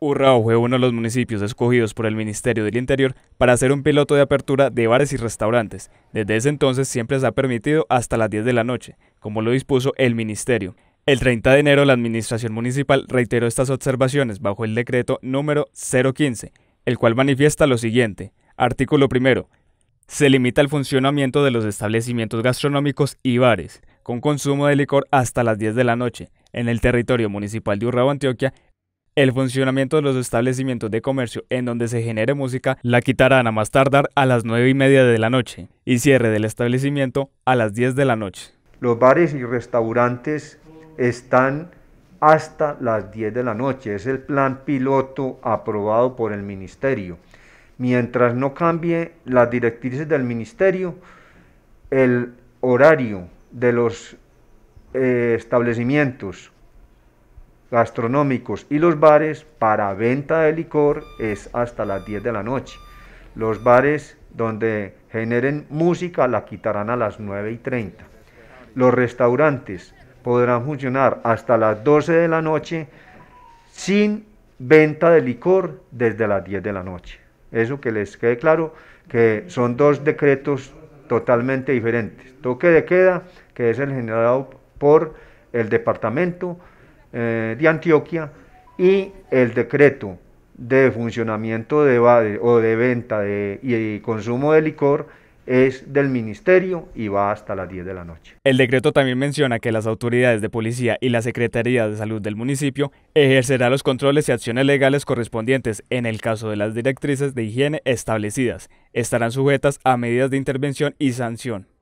Urrao fue uno de los municipios escogidos por el Ministerio del Interior para ser un piloto de apertura de bares y restaurantes. Desde ese entonces siempre se ha permitido hasta las 10 de la noche, como lo dispuso el Ministerio. El 30 de enero la Administración Municipal reiteró estas observaciones bajo el decreto número 015, el cual manifiesta lo siguiente. Artículo primero. Se limita el funcionamiento de los establecimientos gastronómicos y bares, con consumo de licor hasta las 10 de la noche, en el territorio municipal de Urrao, Antioquia, el funcionamiento de los establecimientos de comercio en donde se genere música la quitarán a más tardar a las 9 y media de la noche y cierre del establecimiento a las 10 de la noche. Los bares y restaurantes están hasta las 10 de la noche. Es el plan piloto aprobado por el ministerio. Mientras no cambie las directrices del ministerio, el horario de los eh, establecimientos gastronómicos y los bares para venta de licor es hasta las 10 de la noche. Los bares donde generen música la quitarán a las 9 y 30. Los restaurantes podrán funcionar hasta las 12 de la noche sin venta de licor desde las 10 de la noche. Eso que les quede claro, que son dos decretos totalmente diferentes. Toque de queda, que es el generado por el departamento, eh, de Antioquia y el decreto de funcionamiento de, o de venta y consumo de licor es del ministerio y va hasta las 10 de la noche. El decreto también menciona que las autoridades de policía y la Secretaría de Salud del municipio ejercerá los controles y acciones legales correspondientes en el caso de las directrices de higiene establecidas. Estarán sujetas a medidas de intervención y sanción.